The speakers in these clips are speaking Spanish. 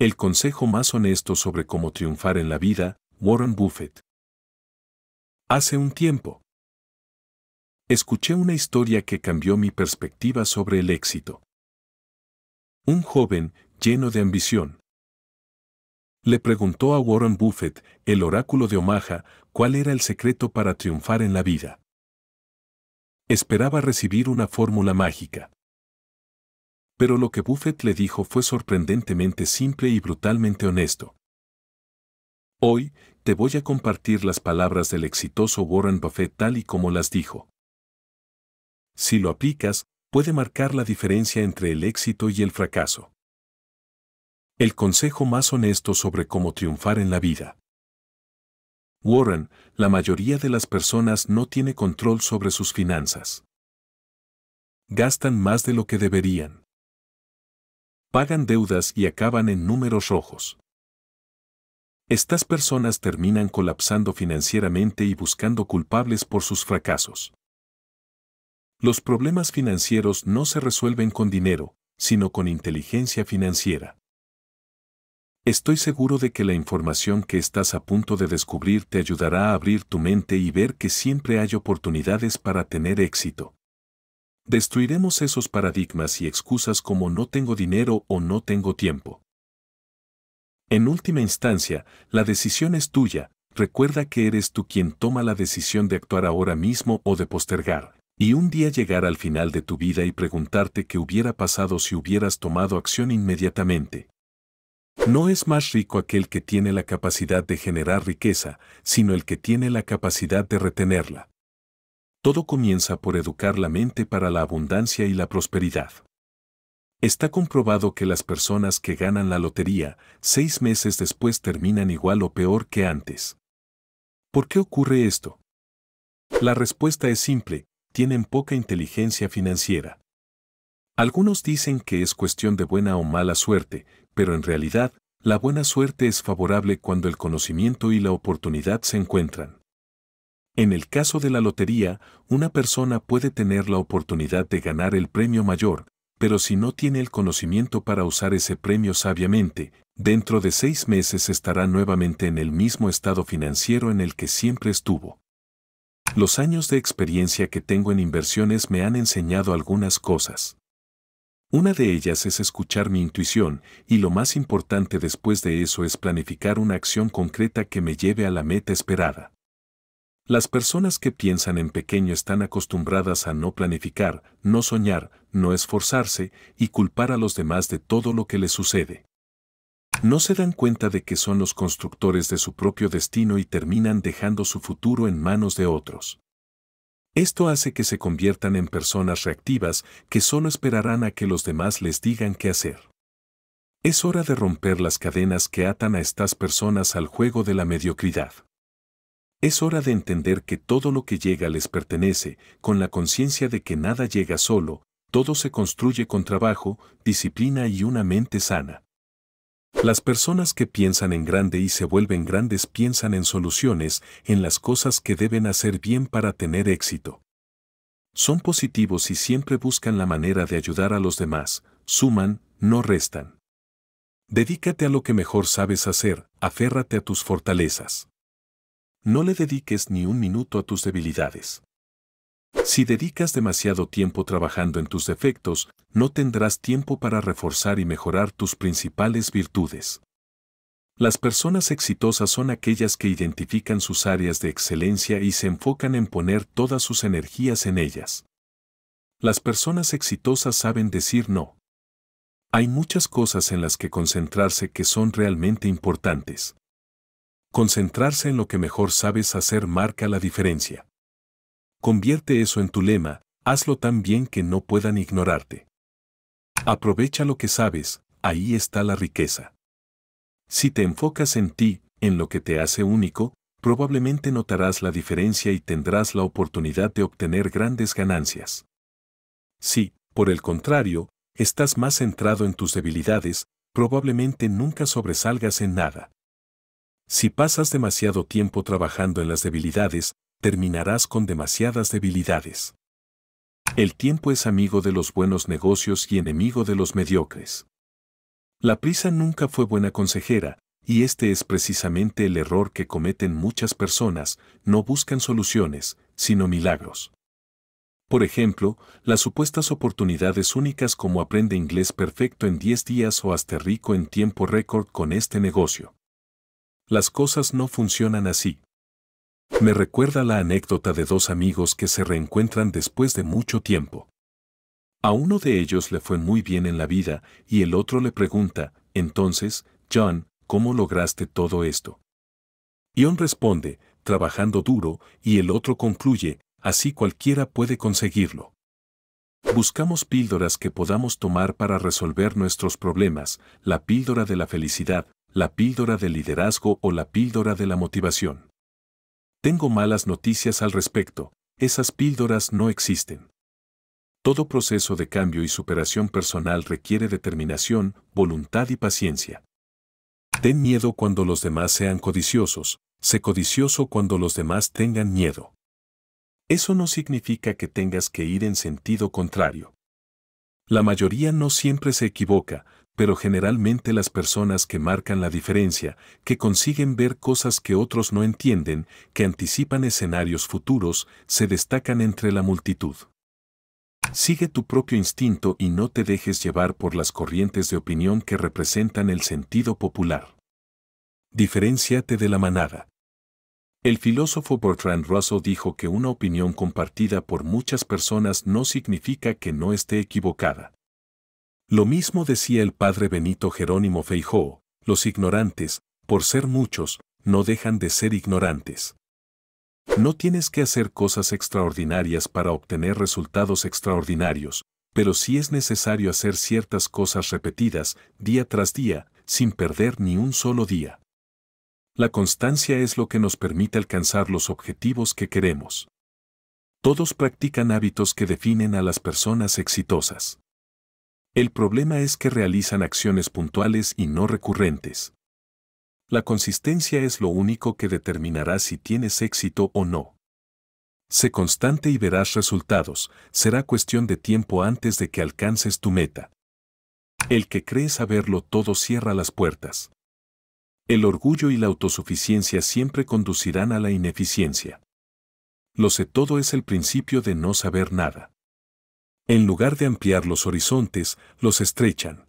El consejo más honesto sobre cómo triunfar en la vida, Warren Buffett. Hace un tiempo. Escuché una historia que cambió mi perspectiva sobre el éxito. Un joven, lleno de ambición, le preguntó a Warren Buffett, el oráculo de Omaha, cuál era el secreto para triunfar en la vida. Esperaba recibir una fórmula mágica pero lo que Buffett le dijo fue sorprendentemente simple y brutalmente honesto. Hoy, te voy a compartir las palabras del exitoso Warren Buffett tal y como las dijo. Si lo aplicas, puede marcar la diferencia entre el éxito y el fracaso. El consejo más honesto sobre cómo triunfar en la vida. Warren, la mayoría de las personas no tiene control sobre sus finanzas. Gastan más de lo que deberían pagan deudas y acaban en números rojos. Estas personas terminan colapsando financieramente y buscando culpables por sus fracasos. Los problemas financieros no se resuelven con dinero, sino con inteligencia financiera. Estoy seguro de que la información que estás a punto de descubrir te ayudará a abrir tu mente y ver que siempre hay oportunidades para tener éxito. Destruiremos esos paradigmas y excusas como no tengo dinero o no tengo tiempo. En última instancia, la decisión es tuya, recuerda que eres tú quien toma la decisión de actuar ahora mismo o de postergar, y un día llegar al final de tu vida y preguntarte qué hubiera pasado si hubieras tomado acción inmediatamente. No es más rico aquel que tiene la capacidad de generar riqueza, sino el que tiene la capacidad de retenerla. Todo comienza por educar la mente para la abundancia y la prosperidad. Está comprobado que las personas que ganan la lotería seis meses después terminan igual o peor que antes. ¿Por qué ocurre esto? La respuesta es simple, tienen poca inteligencia financiera. Algunos dicen que es cuestión de buena o mala suerte, pero en realidad, la buena suerte es favorable cuando el conocimiento y la oportunidad se encuentran. En el caso de la lotería, una persona puede tener la oportunidad de ganar el premio mayor, pero si no tiene el conocimiento para usar ese premio sabiamente, dentro de seis meses estará nuevamente en el mismo estado financiero en el que siempre estuvo. Los años de experiencia que tengo en inversiones me han enseñado algunas cosas. Una de ellas es escuchar mi intuición y lo más importante después de eso es planificar una acción concreta que me lleve a la meta esperada. Las personas que piensan en pequeño están acostumbradas a no planificar, no soñar, no esforzarse y culpar a los demás de todo lo que les sucede. No se dan cuenta de que son los constructores de su propio destino y terminan dejando su futuro en manos de otros. Esto hace que se conviertan en personas reactivas que solo esperarán a que los demás les digan qué hacer. Es hora de romper las cadenas que atan a estas personas al juego de la mediocridad. Es hora de entender que todo lo que llega les pertenece, con la conciencia de que nada llega solo, todo se construye con trabajo, disciplina y una mente sana. Las personas que piensan en grande y se vuelven grandes piensan en soluciones, en las cosas que deben hacer bien para tener éxito. Son positivos y siempre buscan la manera de ayudar a los demás, suman, no restan. Dedícate a lo que mejor sabes hacer, aférrate a tus fortalezas no le dediques ni un minuto a tus debilidades. Si dedicas demasiado tiempo trabajando en tus defectos, no tendrás tiempo para reforzar y mejorar tus principales virtudes. Las personas exitosas son aquellas que identifican sus áreas de excelencia y se enfocan en poner todas sus energías en ellas. Las personas exitosas saben decir no. Hay muchas cosas en las que concentrarse que son realmente importantes. Concentrarse en lo que mejor sabes hacer marca la diferencia. Convierte eso en tu lema, hazlo tan bien que no puedan ignorarte. Aprovecha lo que sabes, ahí está la riqueza. Si te enfocas en ti, en lo que te hace único, probablemente notarás la diferencia y tendrás la oportunidad de obtener grandes ganancias. Si, por el contrario, estás más centrado en tus debilidades, probablemente nunca sobresalgas en nada. Si pasas demasiado tiempo trabajando en las debilidades, terminarás con demasiadas debilidades. El tiempo es amigo de los buenos negocios y enemigo de los mediocres. La prisa nunca fue buena consejera, y este es precisamente el error que cometen muchas personas, no buscan soluciones, sino milagros. Por ejemplo, las supuestas oportunidades únicas como aprende inglés perfecto en 10 días o hasta rico en tiempo récord con este negocio. Las cosas no funcionan así. Me recuerda la anécdota de dos amigos que se reencuentran después de mucho tiempo. A uno de ellos le fue muy bien en la vida y el otro le pregunta, entonces, John, ¿cómo lograste todo esto? John responde, trabajando duro, y el otro concluye, así cualquiera puede conseguirlo. Buscamos píldoras que podamos tomar para resolver nuestros problemas, la píldora de la felicidad, la píldora del liderazgo o la píldora de la motivación. Tengo malas noticias al respecto, esas píldoras no existen. Todo proceso de cambio y superación personal requiere determinación, voluntad y paciencia. Ten miedo cuando los demás sean codiciosos, sé codicioso cuando los demás tengan miedo. Eso no significa que tengas que ir en sentido contrario. La mayoría no siempre se equivoca, pero generalmente las personas que marcan la diferencia, que consiguen ver cosas que otros no entienden, que anticipan escenarios futuros, se destacan entre la multitud. Sigue tu propio instinto y no te dejes llevar por las corrientes de opinión que representan el sentido popular. Diferenciate de la manada. El filósofo Bertrand Russell dijo que una opinión compartida por muchas personas no significa que no esté equivocada, lo mismo decía el padre Benito Jerónimo Feijó, los ignorantes, por ser muchos, no dejan de ser ignorantes. No tienes que hacer cosas extraordinarias para obtener resultados extraordinarios, pero sí es necesario hacer ciertas cosas repetidas, día tras día, sin perder ni un solo día. La constancia es lo que nos permite alcanzar los objetivos que queremos. Todos practican hábitos que definen a las personas exitosas. El problema es que realizan acciones puntuales y no recurrentes. La consistencia es lo único que determinará si tienes éxito o no. Sé constante y verás resultados, será cuestión de tiempo antes de que alcances tu meta. El que cree saberlo todo cierra las puertas. El orgullo y la autosuficiencia siempre conducirán a la ineficiencia. Lo sé todo es el principio de no saber nada en lugar de ampliar los horizontes, los estrechan.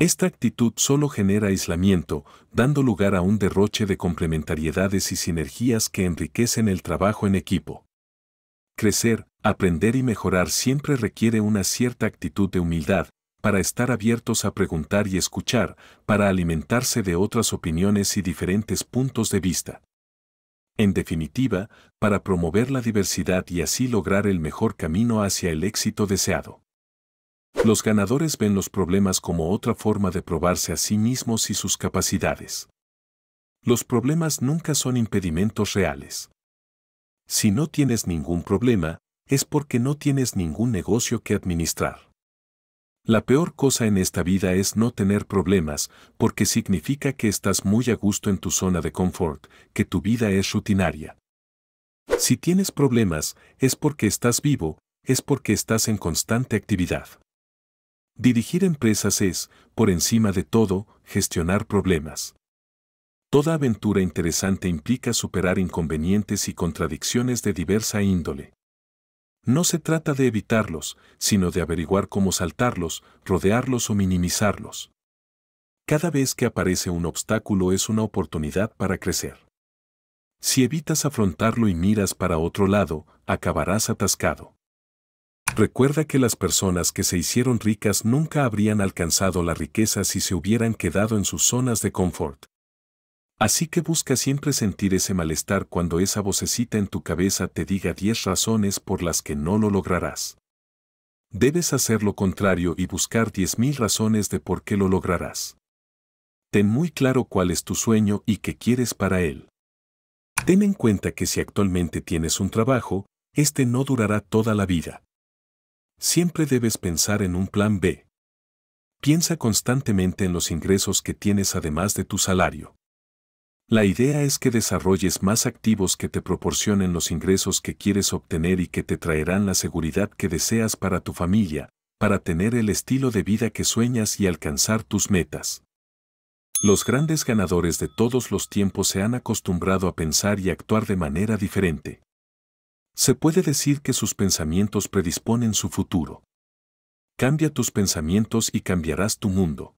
Esta actitud solo genera aislamiento, dando lugar a un derroche de complementariedades y sinergias que enriquecen el trabajo en equipo. Crecer, aprender y mejorar siempre requiere una cierta actitud de humildad, para estar abiertos a preguntar y escuchar, para alimentarse de otras opiniones y diferentes puntos de vista. En definitiva, para promover la diversidad y así lograr el mejor camino hacia el éxito deseado. Los ganadores ven los problemas como otra forma de probarse a sí mismos y sus capacidades. Los problemas nunca son impedimentos reales. Si no tienes ningún problema, es porque no tienes ningún negocio que administrar. La peor cosa en esta vida es no tener problemas, porque significa que estás muy a gusto en tu zona de confort, que tu vida es rutinaria. Si tienes problemas, es porque estás vivo, es porque estás en constante actividad. Dirigir empresas es, por encima de todo, gestionar problemas. Toda aventura interesante implica superar inconvenientes y contradicciones de diversa índole. No se trata de evitarlos, sino de averiguar cómo saltarlos, rodearlos o minimizarlos. Cada vez que aparece un obstáculo es una oportunidad para crecer. Si evitas afrontarlo y miras para otro lado, acabarás atascado. Recuerda que las personas que se hicieron ricas nunca habrían alcanzado la riqueza si se hubieran quedado en sus zonas de confort. Así que busca siempre sentir ese malestar cuando esa vocecita en tu cabeza te diga 10 razones por las que no lo lograrás. Debes hacer lo contrario y buscar 10.000 razones de por qué lo lograrás. Ten muy claro cuál es tu sueño y qué quieres para él. Ten en cuenta que si actualmente tienes un trabajo, este no durará toda la vida. Siempre debes pensar en un plan B. Piensa constantemente en los ingresos que tienes además de tu salario. La idea es que desarrolles más activos que te proporcionen los ingresos que quieres obtener y que te traerán la seguridad que deseas para tu familia, para tener el estilo de vida que sueñas y alcanzar tus metas. Los grandes ganadores de todos los tiempos se han acostumbrado a pensar y actuar de manera diferente. Se puede decir que sus pensamientos predisponen su futuro. Cambia tus pensamientos y cambiarás tu mundo.